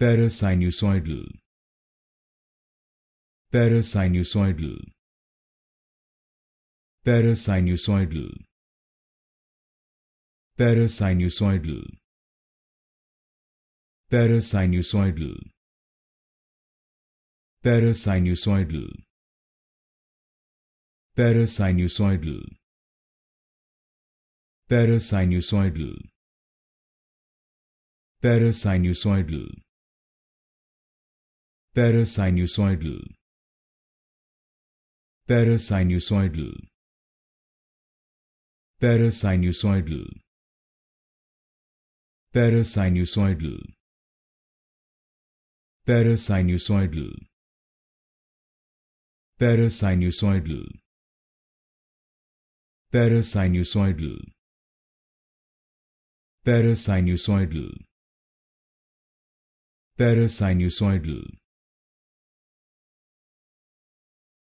parasinusoidal parasinusoidal parasinusoidal parasinusoidal parasinusoidal parasinusoidal parasinusoidal parasinusoidal parasinusoidal parasinusoidal parasinusoidal parasinusoidal parasinusoidal parasinusoidal parasinusoidal parasinusoidal parasinusoidal parasinusoidal